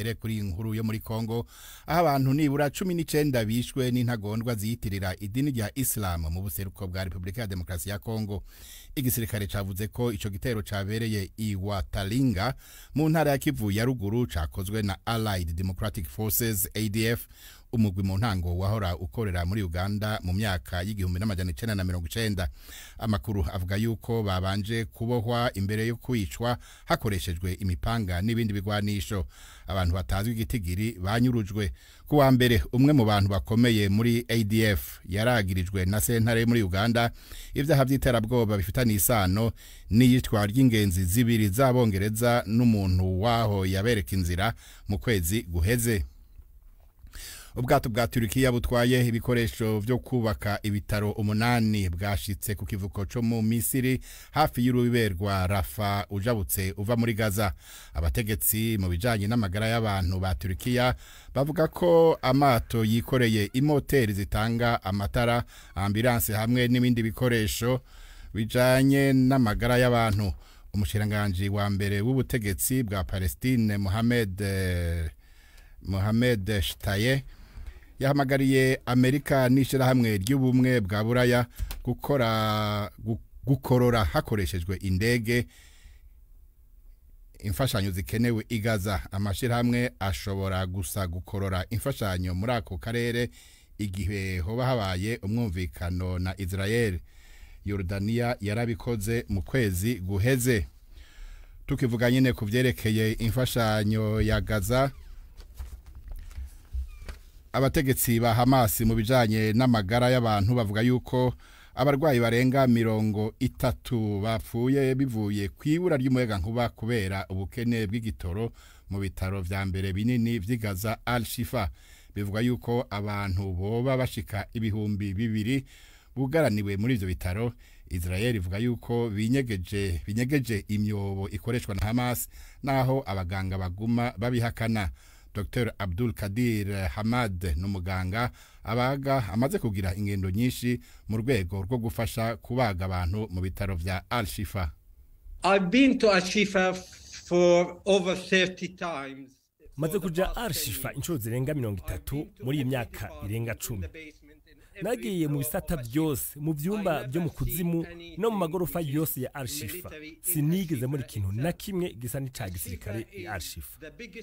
mbere kuri iyi nkuru yo muri Congo aho abantu nibura cumi n'icyenda bishwe n'intagondwa ziyitirira idini rya Islam mu buseruko bwa Repubulika ya Demokarasi ya Congo igisirikare cyavuze ko icyo gitero cabereye Iwatalinga mu ntara ya Kivu ya ruguru cakozwe na Allied Democratic Forces ADF umugwi mu ntango wahora ukorera muri Uganda mu myaka y'igihumbi n'amajana icenda na mirongo icenda amakuru avuga yuko babanje kubohwa imbere yo kwicwa hakoreshejwe imipanga n'ibindi bigwanisho abantu batazwi igitigiri banyurujwe ku wa mbere umwe mu bantu bakomeye muri ADF yaragirijwe na sentare muri Uganda ibyaha by'iterabwoba bifitanye isano n'iyitwa ry'ingenzi zibiri z'abongereza n'umuntu waho yabereka inzira mu kwezi guheze ubwato bwa Turukiya butwaye ibikoresho byo kubaka ibitaro umunani bwashitse ku kivuko cyo mu Misiri hafi rwa Rafa ujabutse uva muri Gaza abategetsi mu bijyanye n'amagara y'abantu ba Turukiya bavuga ko amato yikoreye imoteri zitanga amatara ambulance hamwe n'ibindi bikoresho bijyanye n'amagara y'abantu umushiranganji wa mbere w'ubutegetsi bwa Palestine Mohamed eh, Mohamed Shtaye yahamagariye amerika n'ishyirahamwe ry'ubumwe bwa buraya gukora gukorora hakoreshejwe indege imfashanyo zikenewe igaza amashyirahamwe ashobora gusa gukorora imfashanyo muri ako karere igihe hoba habaye umwumvikano na israel yorudaniya yarabikoze mu kwezi guheze tukivuga nyine ku byerekeye imfashanyo ya gaza abategetsi ba Hamasi mu bijyanye n'amagara y'abantu bavuga yuko abarwayi barenga mirongo itatu bapfuye bivuye ku ibura ry'umuyaga nkuba kubera ubukene bw'igitoro mu bitaro bya mbere binini byigaza al shifa bivuga yuko abantu boba bashika ibihumbi bibiri bugaraniwe muri ivyo bitaro Israel ivuga yuko binyegeje binyegeje imyobo ikoreshwa na Hamas naho abaganga baguma babihakana dr abdul kadir hamad ni umuganga abaga amaze kugira ingendo nyinshi mu rwego rwo gufasha kubaga abantu mu bitaro bya arishifa maze kujya arishifa inshuro zirenga mirongo itatu muri iyi myaka irenga cumi nagiye mu bisata byose mu byumba byo mu kuzimu no mu magorofa yose ya arishifa sinigeze muri kintu na kimwe gisa n'icya gisirikare ya arishifa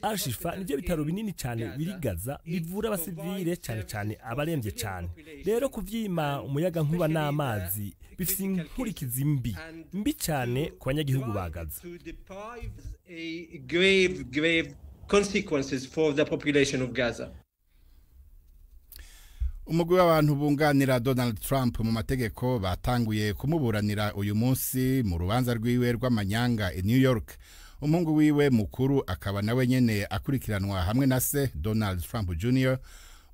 arishifa nibyo bitaro binini cyane birigaza bivura abasivire cyane cyane abarembye cyane rero kubyima umuyaga nkuba n'amazi bifite inkurikizi mbi mbi cyane ku banyagihugu bagaza consequences for the population of Gaza. Umugore w'abantu bunganira Donald Trump mu mategeko batanguye kumuburanira uyu munsi mu rubanza rwiwe rw'amanyanga i New York umuhungu wiwe mukuru akaba nawe nyene akurikiranwa hamwe na se Donald Trump Jr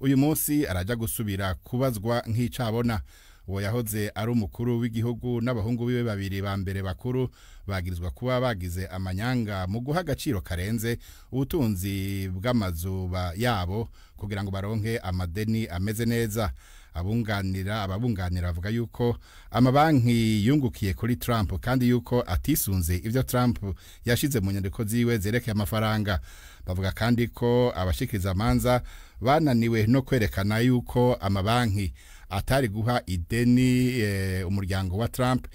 uyu munsi arajya gusubira kubazwa nk'icabona uwo yahoze ari umukuru w'igihugu n'abahungu biwe babiri ba mbere bakuru bagirizwa kuba bagize amanyanga mu guha agaciro karenze ubutunzi bw'amazu yabo kugira ngo baronke amadeni ameze neza abunganira ababunganira avuga yuko amabanki yungukiye kuri Trump kandi yuko atisunze ibyo Trump yashyize mu nyandiko ziwe zerekeye amafaranga bavuga kandi ko abashikiriza amanza bananiwe no kwerekana yuko amabanki atari guha ideni eh, umuryango wa Trump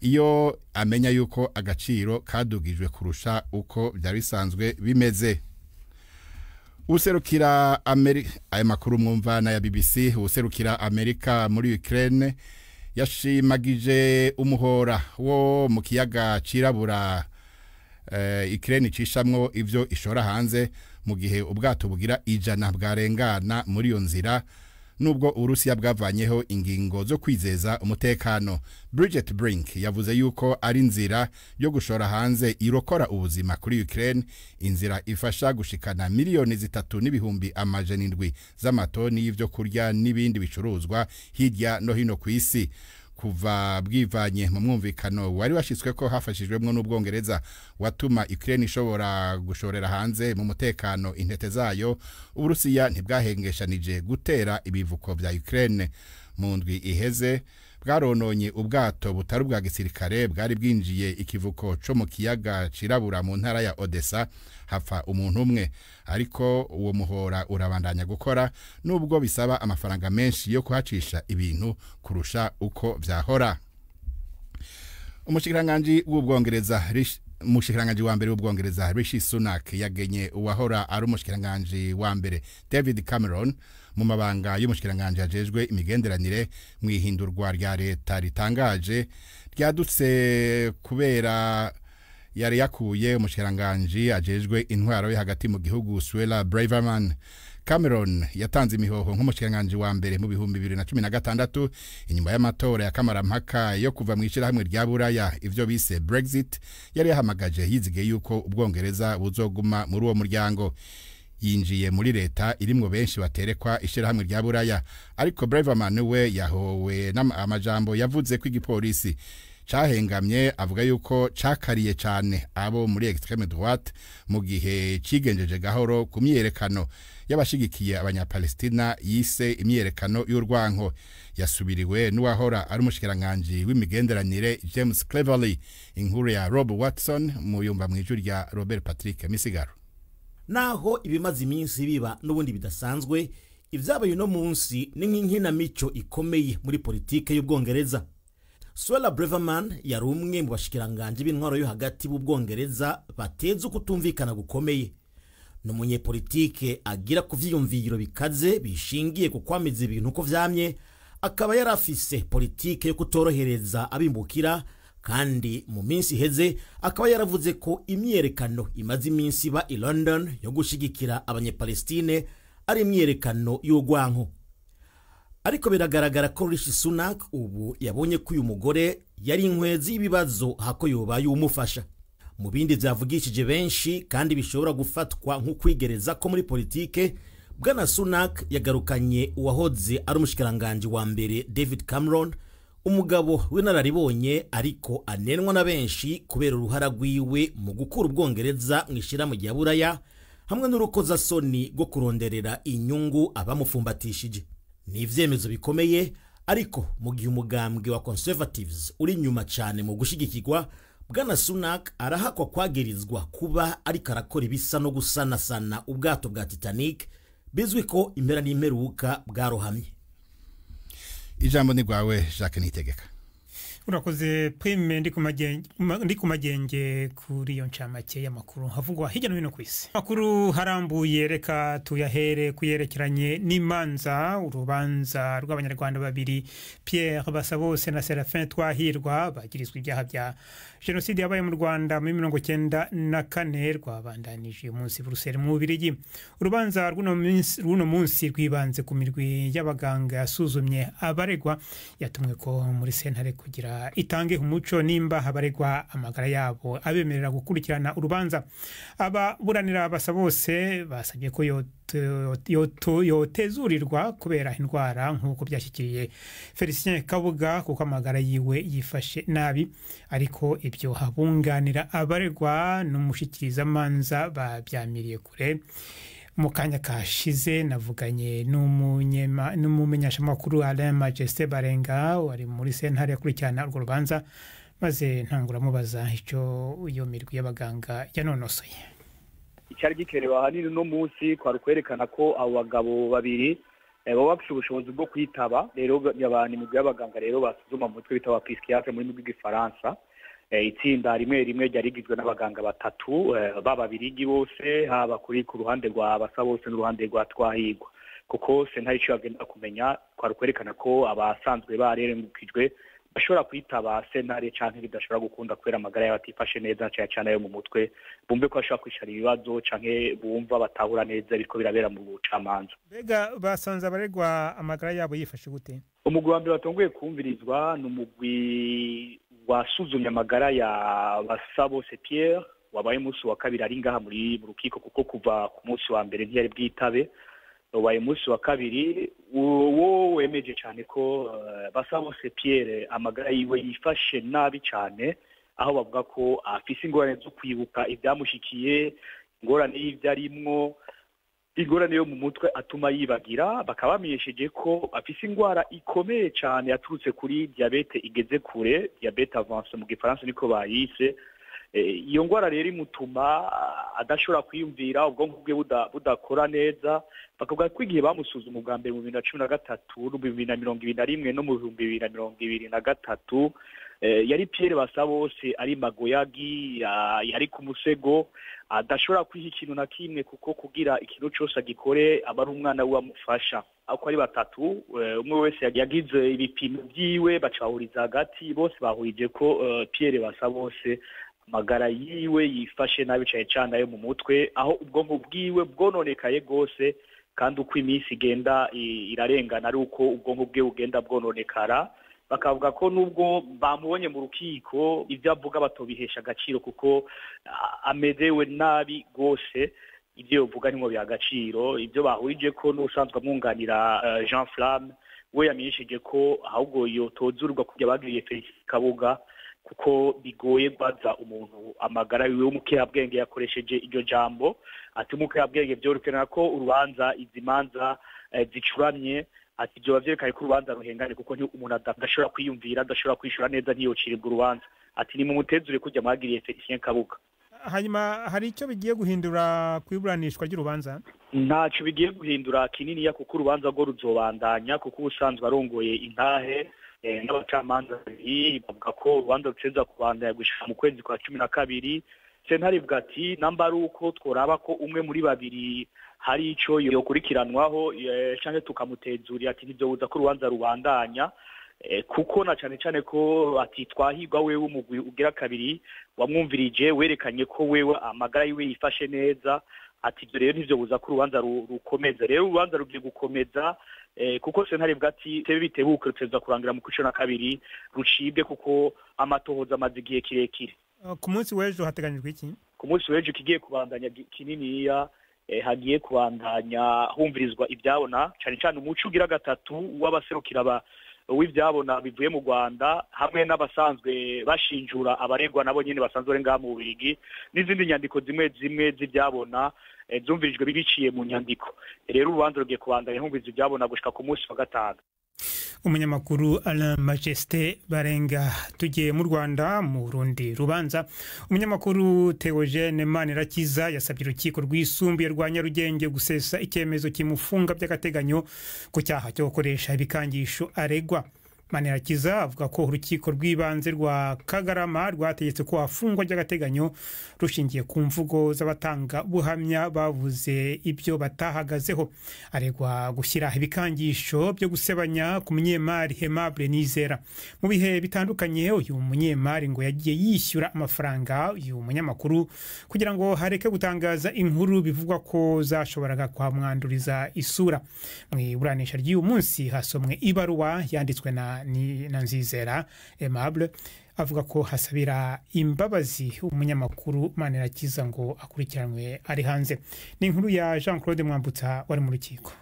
iyo amenya yuko agaciro kadugijwe kurusha uko byari bisanzwe bimeze userukira aya makuru mwumva na ya BBC userukira Amerika muri Ukraine yashimagije umuhora wo mu kiyaga cirabura eh, ikirere icishamwo ibyo ishora hanze mu gihe ubwato bugira ijana bwarengana muri iyo nzira nubwo uburusiya bwavanyeho ingingo zo kwizeza umutekano Bridget Brink yavuze yuko ari inzira yo gushora hanze irokora ubuzima kuri Ukraine inzira ifasha gushikana miliyoni zitatu n'ibihumbi amajana indwi z'amatoni y'ivyo kurya n'ibindi bicuruzwa hirya no hino ku isi kuva bwivanye mu mwumvikano wari washyizwe ko hafashijwemo n'ubwongereza watuma Ukraine ishobora gushorera hanze mu mutekano intete zayo uburusiya ntibwahengeshanije gutera ibivuko bya Ukraine mu ndwi iheze bwarononye ubwato butari ubwa gisirikare bwari bwinjiye ikivuko cyo mu kiyaga cirabura mu ntara ya odessa hapfa umuntu umwe ariko uwo muhora urabandanya gukora nubwo bisaba amafaranga menshi yo kuhacisha ibintu kurusha uko byahora umushikiranganji w'ubwongereza umushikiranganji wa mbere w'ubwongereza rishi sunak yagenye uwahora ari umushikiranganji wa mbere david cameron mu mabanga y'umushyiranganje yajejwe imigenderanire mu ihindurwa rya leta ritangaje ryadutse kubera yari yakuye umushikiranganji ajejwe intwaro yo hagati mu gihugu Suella Braverman Cameron yatanze imihoho nk'umushikiranganji wa mbere mu bihumbi bibiri na cumi na gatandatu inyuma y'amatora ya kamarampaka yo kuva mu ishyirahamwe rya buraya ibyo bise Brexit yari yahamagaje yizigiye yuko ubwongereza buzoguma muri uwo muryango yinjiye muri leta irimo benshi baterekwa ishirahamwe rya buraya ariko Braverman we yahowe n'amajambo yavuze ko igipolisi cahengamye avuga yuko cakariye cane abo muri extreme droite mu gihe cigenjeje gahoro ku myiyerekano y'abashigikiye abanyapalestina yise imyiyerekano y'urwanko yasubiriwe n'uwahora ari umushikiranganje w'imigenderanire James Cleverly inkuru ya Rob Watson muyumva mw'ijwi rya Robert Patrick Misigaro naho ibimaze iminsi biba n'ubundi bidasanzwe ibyabaye uno munsi ni nk'inkinamico ikomeye muri politike y'ubwongereza Suella Braverman yari umwe mu bashikiranganji b'intwaro yo hagati b'ubwongereza bateze ukutumvikana gukomeye ni umunyepolitike agira ku vyiyumviro bikaze bishingiye ku kwamiza ibintu uko byamye, akaba yari afise politike yo kutorohereza abimbukira kandi mu minsi iheze akaba yaravuze ko imyiyerekano imaze iminsi iba i london yo gushyigikira abanyepalestine ari imyiyerekano y'urwanko ariko biragaragara ko rishi sunak ubu yabonye ko uyu mugore yari inkwezi y'ibibazo hako yobaye y’umufasha. mu bindi byavugishije benshi kandi bishobora gufatwa nk’ukwigereza ko muri politike bwana sunak yagarukanye uwahoze ari umushikiranganji wa mbere david cameron umugabo w'inararibonye ariko anenwa na benshi kubera uruhara rwiwe mu gukura ubwongereza mu ishyirahamwe rya buraya hamwe n'urukozasoni rwo kuronderera inyungu abamufumbatishije ni ibyemezo bikomeye ariko mu gihe umugambwe wa conservatives uri inyuma cyane mu gushyigikirwa bwana sunak arahakwa kwagirizwa kuba ariko arakora ibisa no gusanasana ubwato bwa titanic bizwi ko impera n'imperuka bwarohamye i Jean Bonigwały, Jacques Nitegek. urakoze prime ndi ku magenge kuri iyo ncamake y'amakuru havugwa hirya no hino ku isi amakuru harambuye reka tuyahere kuyerekeranye n'imanza urubanza rw'abanyarwanda babiri pierre basabose na serafin twahirwa bagirizwa ibyaha bya jenoside yabaye mu rwanda muri mirongo cyenda na kane rwabandanije uyu munsi buruseli mu bubirigi urubanza rw'uno munsi rwibanze ku mirwi y'abaganga yasuzumye abaregwa yatumwe ko muri sentare kugira itange umuco nimba abaregwa amagara yabo abemerera gukurikirana urubanza ababuranira basa bose basabye ko yotezurirwa kubera indwara nk'uko byashyikiriye felicien kabuga kuko amagara yiwe yifashe nabi ariko ibyo habunganira abaregwa n'umushyikirizamanza babyamiriye kure mu kanya kashize navuganye n'umumenyeshamakuru alain majesite barenga wari muri sentare akurikirana urwo rubanza maze ntangura icyo iyo mirwi y'abaganga yanonosoye icyari gikenewe ahanini uno munsi twari kwerekana ko abo bagabo babiri eh, baba bafite ubushobozi bwo kwitaba rero abantu imigwi y'abaganga rero basuzuma mu mutwe bita wa pisikiyate muri rurimi rw'igifaransa Eh, itsinda rimwe rimwe ryari rigizwe n'abaganga batatu eh, b'ababirigi bose haba kuri ku ruhande rwa basa bose n'uruhande rwa twahirwa kuko senta icyo bagenda kumenya twari kwerekana ko abasanzwe bareremukijwe bashobora kwitaba sentare cyangwa bidashobora gukunda kubera amagara yabo atifashe neza cyane cyane ayo mu mutwe bumve ko bashobora kwishyura ibibazo cyangwa bumva batahura neza biriko birabera mu bucamanza mbega basanze abaregwa amagara yabo yifashe gute umugwi wa mbere watongoye kumvirizwa ni umugwi wasuzumye amagara ya basabo Pierre wabaye umunsi wa kabiri ari ngaha muri mu rukiko kuko kuva ku munsi wa mbere ntiyari bwitabe wabaye umunsi wa kabiri uwo wemeje cyane ko eh, basabo Pierre amagara yiwe yifashe nabi cyane aho bavuga ko afise ingorane zo kwibuka ibyamushikiye ingorane y'ibyo arimwo ingorane yo mu mutwe atuma yibagira bakaba bamenyesheje ko afite indwara ikomeye cyane yaturutse kuri diyabete igeze kure diyabete avanse mu gifaransa niko bayise Eh, iyo ndwara rero imutuma eh, adashobora kwiyumvira ubwonko bwe budakora neza bakavuga ko igihe bamusuzuma ubwa mbere mu bibiri na cumi na gatatu mu bibiri na mirongo ibiri na rimwe no mu bihumbi bibiri na mirongo ibiri na gatatu eh, yari piyeri bose ari magoyagi yari ku musego adashobora kwiha ikintu na kimwe kuko kugira ikintu cyose agikore aba ari umwana w’amufasha amufasha ari batatu umwe wese yagize ibipimo byiwe bacahuriza hagati bose bahurije ko piyeri bose amagara yiwe yifashe nabi cyane cyane ayo mu mutwe aho ubwonko bwiwe bwononekaye bwose kandi uko iminsi igenda irarengana ari uko ubwonko bwe bugenda bwononekara bakavuga ko nubwo bamubonye mu rukiko ibyo avuga batobihesha agaciro kuko amezewe nabi rwose ibyo uvuga ni biha agaciro ibyo bahurije ko n’usanzwe amwunganira e, jean flamme we yamenyesheje ko ahubwo yotonzurwa kujya bagiriye felix kabuga kuko bigoye guhabwa umuntu amagara yiwe w'umukerarabwenge yakoresheje iryo jambo ati umukerarabwenge byerekana ko urubanza izi manza eh, zicuramye ati byo byerekana ko urubanza ruhengane kuko umuntu adashobora kwiyumvira adashobora kwishyura neza ntiyocirirwe urubanza ati ni mu mutezure kujya mwagiriye fetisiye kabuga hanyuma hari icyo bigiye guhindura ku iburanishwa ry'urubanza ntacyo bigiye guhindura kininiya kuko urubanza rwo ruzobandanya kuko ubusanzwe arongoye intahe Eh, n'abacamanza babiri bavuga ko urubanza ruceza kubanza gushyira mu kwezi kwa cumi na kabiri sentare ivuga ati namba ari uko tworaba ko umwe muri babiri hari icyo yakurikiranwaho eh, cyane tukamutenzurira ati nibyo buza ko urubanza rubandanya eh, kuko na cyane cyane ko ati twahigwa wewe umugwi ugira kabiri wamwumvirije werekanye ko wewe amagara yiwe yifashe neza ati ibyo rero ntibyo buza ko urubanza rukomeza rero urubanza rugiye gukomeza Eh, kuko sentare bwati tebe bitebuke ruteza kurangira mu cumi na kabiri rucibwe kuko amatohoza amaze igihe kirekire eh, ku munsi w'ejo hateganyijwe iki ku munsi w'ejo kigiye kubandanya kininiya eh, hagiye kubandanya humvirizwa ibyabona cyane cyane umuco ugira gatatu w'abaserukira uw'ibyabona bivuye mu rwanda hamwe n'abasanzwe bashinjura abaregwa nabo nyine basanzwe bari mu bubirigi n'izindi nyandiko zimwe zimwe z'ibyabona eh, zumvirijwe biciye mu nyandiko rero urubanza rugiye kubanza izi byabona gushyika ku munsi wa gatanu umunyamakuru Alain Majeste barenga tugiye mu Rwanda mu rundi rubanza umunyamakuru Theogene Manirakiza yasabye urukiko rwisumbuye rwa Nyarugenge gusesa icyemezo kimufunga by'agateganyo ku cyaha cyo gukoresha ibikangisho aregwa manirakiza avuga ko urukiko rw'ibanze rwa kagarama rwategetse ko hafungwa ry'agateganyo rushingiye ku mvugo z'abatanga buhamya bavuze ibyo batahagazeho aregwa gushyira ibikangisho byo gusebanya ku munyemari Aimable nizera mu bihe bitandukanye uyu munyemari ngo yagiye yishyura amafaranga uyu munyamakuru kugira ngo hareke gutangaza inkuru bivugwa ko zashoboraga kwamwanduriza isura mu iburanisha ry'uyu munsi hasomwe ibaruwa yanditswe na ni Nzizera Aimable avuga ko hasabira imbabazi umunyamakuru manirakiza ngo akurikiranwe ari hanze ni inkuru ya jean claude mwambutsa wari mu rukiko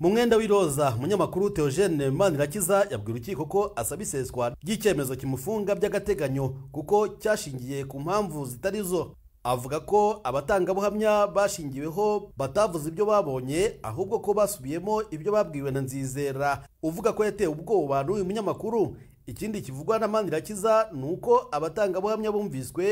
mu mwenda w'iroza umunyamakuru Theogene manirakiza yabwira urukiko ko asaba iseswa ry'icyemezo kimufunga by'agateganyo kuko cyashingiye ku mpamvu zitari zo avuga ko abatangabuhamya bashingiweho batavuze ibyo babonye ahubwo ko basubiyemo ibyo babwiwe na nzizera uvuga ko yatewe ubwoba n'uyu munyamakuru ikindi kivugwa na manirakiza ni uko abatangabuhamya bumviswe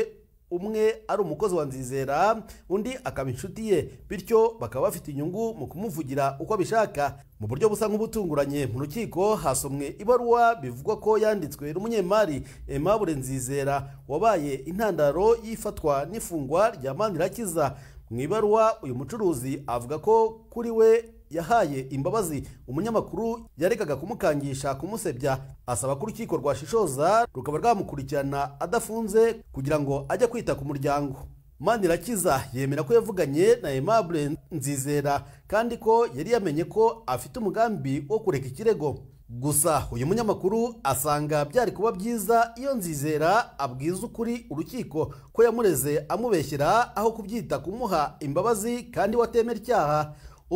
umwe ari umukozi wa nzizera undi akaba inshuti ye bityo bakaba bafite inyungu mu kumuvugira uko bishaka mu buryo busa nk'ubutunguranye mu rukiko hasomwe ibaruwa bivugwa ko yanditswe n'umunyemari Aimable nzizera wabaye intandaro y'ifatwa n'ifungwa rya manirakiza mu ibaruwa uyu mucuruzi avuga ko kuri we yahaye imbabazi umunyamakuru yaregaga kumukangisha kumusebya asaba ko urukiko rwashishoza rukaba rwamukurikirana adafunze kugira ngo ajye kwita ku muryango manirakiza yemera ko yavuganye na aimable nzizera kandi ko yari yamenye ko afite umugambi wo kureka ikirego gusa uyu munyamakuru asanga byari kuba byiza iyo nzizera abwiza ukuri urukiko ko yamureze amubeshyera aho kubyita kumuha imbabazi kandi watemera icyaha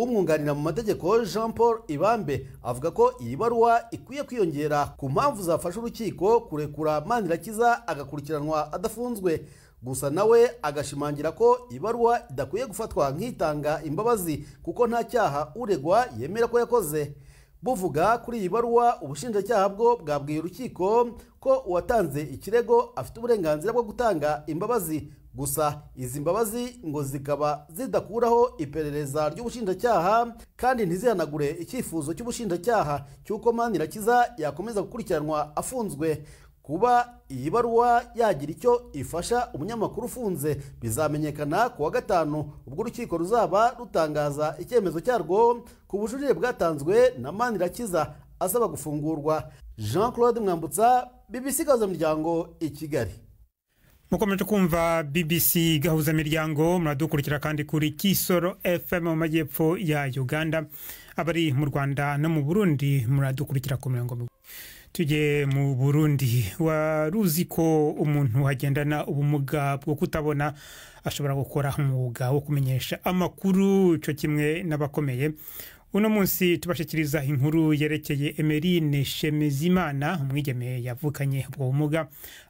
umwunganira mu mategeko jean paul ibambe avuga ko iyi baruwa ikwiye kwiyongera ku mpamvu zafasha urukiko kurekura manirakiza agakurikiranwa adafunzwe gusa nawe agashimangira ko ibaruwa idakwiye gufatwa nk'itanga imbabazi kuko nta cyaha uregwa yemera ko yakoze buvuga kuri iyi baruwa ubushinjacyaha bwo bwabwiye urukiko ko uwatanze ikirego afite uburenganzira bwo gutanga imbabazi gusa izi mbabazi ngo zikaba zidakuraho iperereza ry'ubushinjacyaha kandi ntizihanagure icyifuzo cy'ubushinjacyaha cy'uko manirakiza yakomeza gukurikiranwa afunzwe kuba iyi baruwa yagira icyo ifasha umunyamakuru ufunze bizamenyekana ku wa gatanu ubwo urukiko ruzaba rutangaza icyemezo cyarwo ku bujurire bwatanzwe na manirakiza asaba gufungurwa jean claude mwambutsa bibisigaza umuryango i kigali mukomeje kumva bbc gahuza miryango muradukurikira kandi kuri kisoro fm mu majyepfo ya uganda abari mu rwanda no mu burundi muradukurikira ku mirongo tujye mu burundi waruzi ko umuntu agendana ubumuga bwo kutabona ashobora gukora umwuga wo kumenyesha amakuru cyo kimwe n'abakomeye uno munsi tubashikiriza inkuru yerekeye emerine shemezimana umwigeme yavukanye ubwo bumuga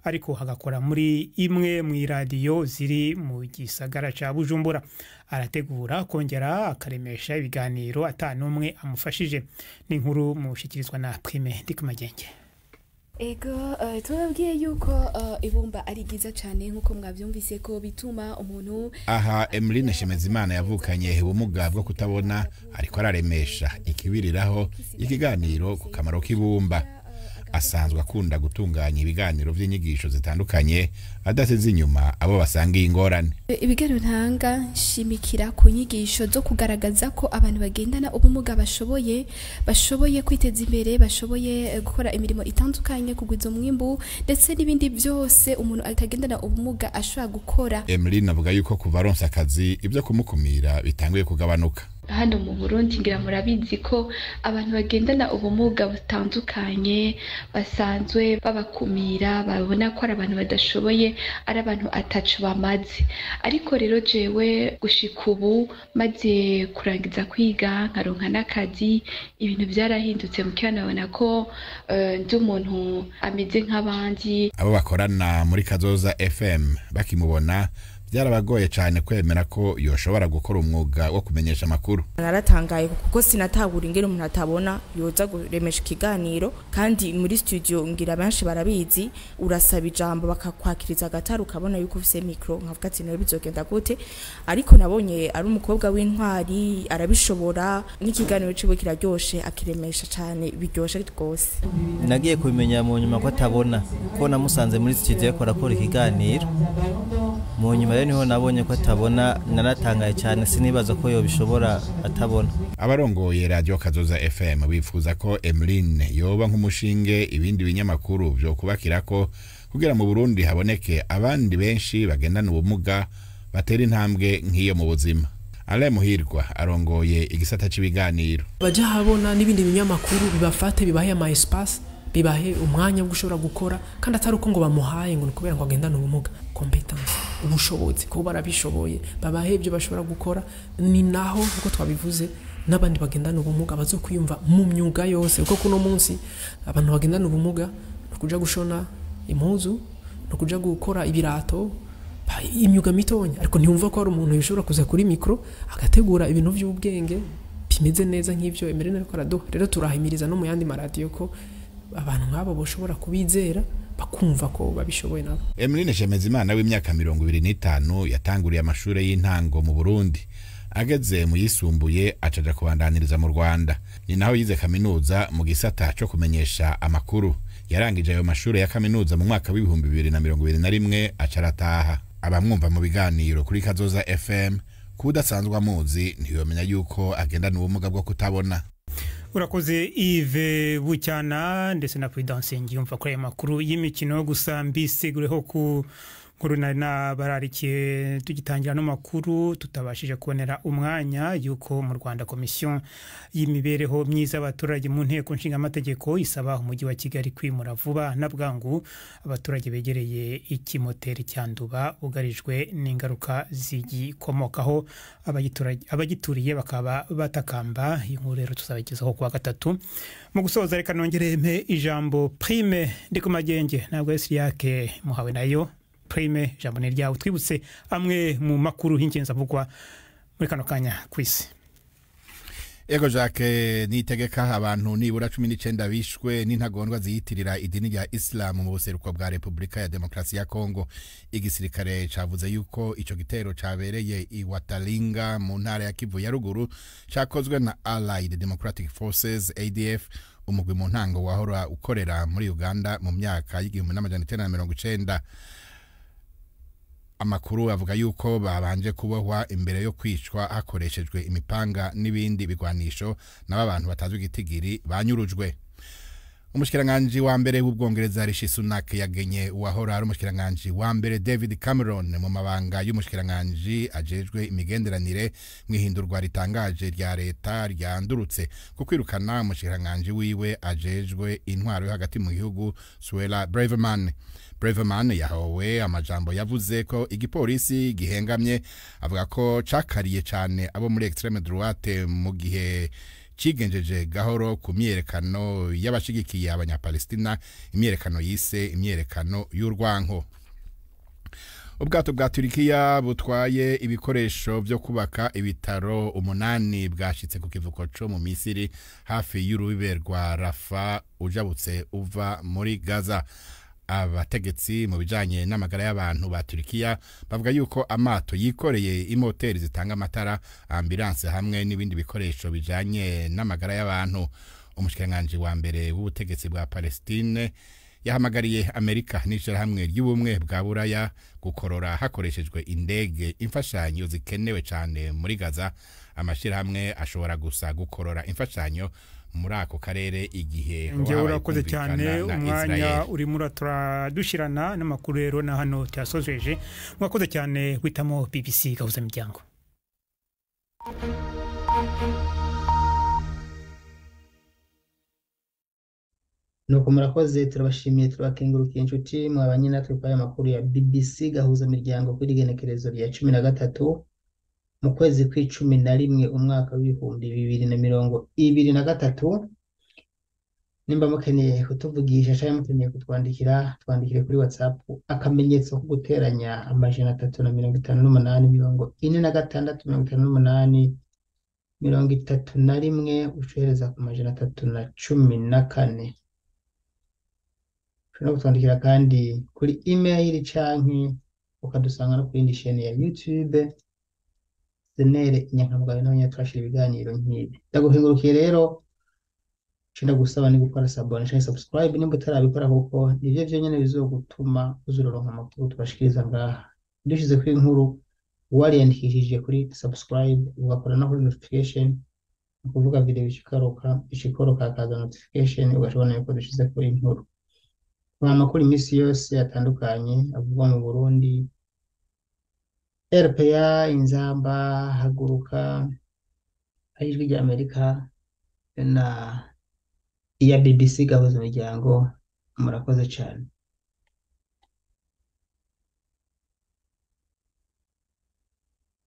ariko hagakora muri imwe mu iradiyo ziri mu gisagara ca bujumbura arategura kongera akaremesha ibiganiro atanumwe amufashije ni inkuru mushikirizwa na prime ndikumagenge ego eh, turababwiye yuko eh, ibumba ari ryiza cyane nk'uko mwabyumvise ko bituma umuntu aha Emeline Shemezimana yavukanye ubumuga bwo kutabona ariko araremesha ikibiriraho ikiganiro ku kamaro k'ibumba asanzwe akunda gutunganya ibiganiro by'inyigisho zitandukanye adasize inyuma abo basanga iyi ngorane ibigero ntanga nshimikira ku nyigisho zo kugaragaza ko abantu bagendana ubumuga bashoboye bashoboye kwiteza imbere bashoboye eh, gukora imirimo itandukanye kugwiza umwimbu ndetse n'ibindi byose umuntu atagendana ubumuga ashobora gukora emeline navuga yuko ku baronsa akazi ibyo kumukumira bitanguye kugabanuka hano mu burundi ngira murabizi ko abantu bagendana ubumuga butandukanye basanzwe babakumira babona ko ari abantu badashoboye ari abantu atacu bamaze ariko rero jewe gushika ubu maze kurangiza kwiga nkaronka n'akazi ibintu byarahindutse mukibana babona ko eh, ndi umuntu ameze nk'abandi abo bakorana muri kazoza fm bakimubona byarabagoye cyane kwemera ko yoshobora gukora umwuga wo kumenyesha amakuru naratangaye kuko sinatabura ingero umuntu atabona yoza guremesha ikiganiro kandi muri studio ngira benshi barabizi urasaba ijambo bakakwakiriza agatari ukabona yuko ufite mikoro nkavuga ati nawe bizogenda gute ariko nabonye ari umukobwa w'intwari arabishobora n'ikiganiro ciwe kiraryoshe akiremesha cyane biryoshye rwose nagiye kubimenya mu nyuma ko atabona ko namusanze muri studio yakora akora ikiganiro mu nyuma ayo niho nabonye ko atabona naratangaye cyane sinibaza ko yobishobora atabona abarongoye radiyo kazoza fm bifuza ko emeline yoba nk'umushinge ibindi binyamakuru byo kubakira ko kugira mu burundi haboneke abandi benshi bagendana ubumuga batera intambwe nk'iyo mu buzima ale muhirwa arongoye igisata cy'ibiganiro bajya habona n'ibindi binyamakuru bibafate bibahe ama espace bibahe umwanya wo gushobora gukora kandi atari uko ngo bamuhaye ngo ni kubera ngo agendane ubumuga kompetanse ubushobozi kuko barabishoboye babahe ibyo bashobora gukora ni naho nk'uko twabivuze n'abandi bagendana ubumuga bazo kwiyumva mu myuga yose kuko kuno munsi abantu bagendana ubumuga ni ukujya gushona impuzu ni ukujya gukora ibirato imyuga mitonya ariko ntiyumva ko hari umuntu ushobora kuza kuri mikoro agategura ibintu by'ubwenge bimeze neza nk'ibyo emerewe ko araduha rero turahimiriza no mu yandi maradiyo ko abantu nk'abo bashobora kubizera bakumva ko babishoboye nabo Emeline Shemezimana w'imyaka mirongo ibiri n'itanu yatanguriye amashuri y'intango mu Burundi ageze mu yisumbuye acaja kubandaniriza mu Rwanda ni naho yize kaminuza mu gisata cyo kumenyesha amakuru yarangije ayo mashuri ya kaminuza mu mwaka w'ibihumbi bibiri na mirongo ibiri na rimwe acarataha abamwumva mu biganiro kuri kazoza fm kudasanzwe amuzi ntiyomenya yuko agendana ubumuga bwo kutabona urakoze ive bucyana ndetse na puridansingi yumva kuri aya makuru y'imikino gusa mbisigureho ku nkuru nari nabararikiye tugitangira n'amakuru tutabashije kubonera umwanya y'uko mu rwanda komisiyo y'imibereho myiza y'abaturage mu nteko nshingamategeko isaba umujyi wa kigali kwimura vuba na bwangu abaturage begereye ikimoteri cya cyanduba bugarijwe n'ingaruka zigikomokaho abagituriye bakaba batakamba iyi nkuru rero tuzabagezaho kuwa gatatu mu gusoza reka nongere ijambo prime ndi ku magenge ntabwo yesi yake muhawe nayo prime ijambo ni ryawe twibutse amwe mu makuru y'ingenzi avugwa muri kano kanya ku isi ego jacques nitegeka abantu nibura cumi n'icyenda bishwe n'intagondwa ziyitirira idini rya isilamu mu buseruko bwa repubulika ya demokarasi ya kongo igisirikare cyavuze yuko icyo gitero cyabereye i wataringa mu ntara ya kivu ya ruguru cyakozwe na allied democratic forces adf umugwi mu ntango wahora ukorera muri uganda mu myaka y'igihumbi n'amajana icyenda na mirongo icyenda amakuru avuga yuko babanje kubohwa imbere yo kwicwa hakoreshejwe imipanga n'ibindi bigwanisho n'abo abantu batazwi igitigiri banyurujwe umushyikiranganji wa mbere w'ubwongereza rishi sunak yagenye uwahora ari umushyikiranganji wa mbere david cameron mu mabanga y'umushyikiranganji ajejwe imigenderanire mu ihindurwa ritangaje rya leta ryandurutse ku kwirukana umushyikiranganji wiwe ajejwe intwaro yo hagati mu gihugu suela breverman breverman yahowe amajambo yavuze ko igipolisi gihengamye avuga ko cakariye cyane abo muri extreme droite mu gihe cyigenjeje gahoro ku myerekano y'abashyigikiye abanyapalestina imyerekano yise imyerekano y'urwanko ubwato bwa turikiya butwaye ibikoresho byo kubaka ibitaro umunani bwashyitse ku kivuko cyo mu misiri hafi y'urubibe rwa rafa ujabutse uva muri gaza abategetsi mu bijyanye n'amagara y'abantu ba turikiya bavuga yuko amato yikoreye imoteri zitanga amatara ambilanse hamwe n'ibindi bikoresho bijyanye n'amagara y'abantu umushikiranganji wa mbere w'ubutegetsi bwa palestine yahamagariye amerika n'ishyirahamwe ry'ubumwe bwa buraya gukorora hakoreshejwe indege imfashanyo zikenewe cyane muri gaza amashyirahamwe ashobora gusa gukorora imfashanyo muri ako karere igihe njyewe urakoze cyane umwanya urimo uradushyirana n'amakuru rero na hano tuyasojeje mwakoze cyane witamo bbc gahuza imiryango nuko murakoze turabashimiye tubakengurukiye inshuti mwabanye natwe kuri aya makuru ya bbc gahuza imiryango kuri igenekerezo rya cumi na gatatu mu kwezi kw'icumi na rimwe umwaka w'ibihumbi bibiri na mirongo ibiri na gatatu nimba mukeneye kutuvugisha cyangwa mukeneye kutwandikira twandikire kuri whatsapp akamenyetso ko guteranya amajana atatu na mirongo itanu n'umunani mirongo ine na gatandatu mirongo itanu n'umunani mirongo itatu na rimwe ucohereza ku majana atatu na cumi na kane ushobora kutwandikira kandi kuri email canke ukadusanga no kuri indi shene ya youtube zenere inyangamugayo n'abanya ibiganiro nk'ibi ndaguhingurukiye rero cenda gusaba ni gukora sabone canke subscribe nimba utarabikora kuko nivyo vyonyene bizogutuma uzuroronka amakuru tubashikiriza ngaha dushize ko inkuru wariyandikishije kuri subscribe ugakora no kuri notification ukuvuga video ishikaroka ishikoroka akaza notification ugashobora yuko dushize ko inkuru amakuru iminsi yose atandukanye avugwa mu Burundi rpa inzamba haguruka ayijwi Amerika na iya bbc gahuza imiryango murakoze cyane